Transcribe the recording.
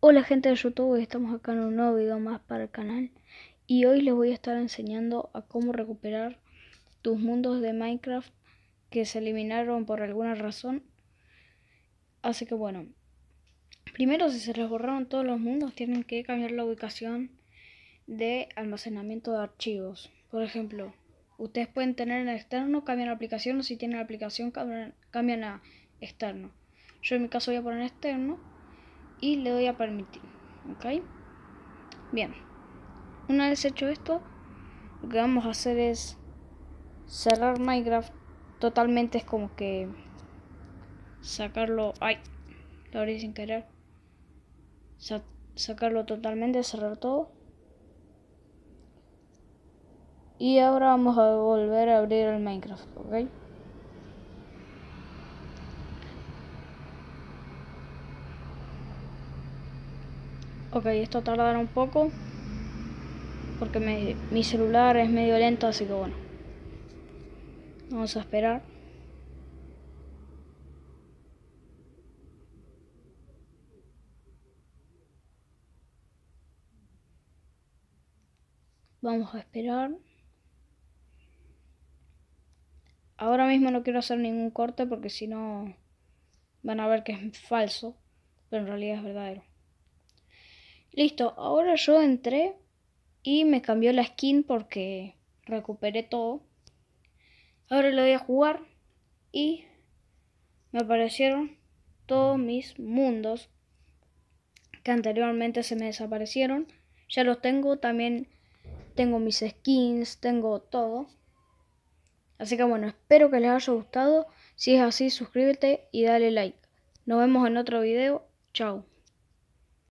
Hola gente de YouTube, estamos acá en un nuevo video más para el canal y hoy les voy a estar enseñando a cómo recuperar tus mundos de Minecraft que se eliminaron por alguna razón. Así que bueno, primero si se les borraron todos los mundos tienen que cambiar la ubicación de almacenamiento de archivos. Por ejemplo, ustedes pueden tener en externo, cambian la aplicación o si tienen la aplicación cambian a externo. Yo en mi caso voy a poner externo y le doy a permitir ok bien una vez hecho esto lo que vamos a hacer es cerrar minecraft totalmente es como que sacarlo ay lo abrí sin querer sacarlo totalmente cerrar todo y ahora vamos a volver a abrir el minecraft ok Ok, esto tardará un poco. Porque mi celular es medio lento, así que bueno. Vamos a esperar. Vamos a esperar. Ahora mismo no quiero hacer ningún corte porque si no van a ver que es falso, pero en realidad es verdadero. Listo, ahora yo entré y me cambió la skin porque recuperé todo. Ahora lo voy a jugar y me aparecieron todos mis mundos que anteriormente se me desaparecieron. Ya los tengo, también tengo mis skins, tengo todo. Así que bueno, espero que les haya gustado. Si es así, suscríbete y dale like. Nos vemos en otro video. Chao.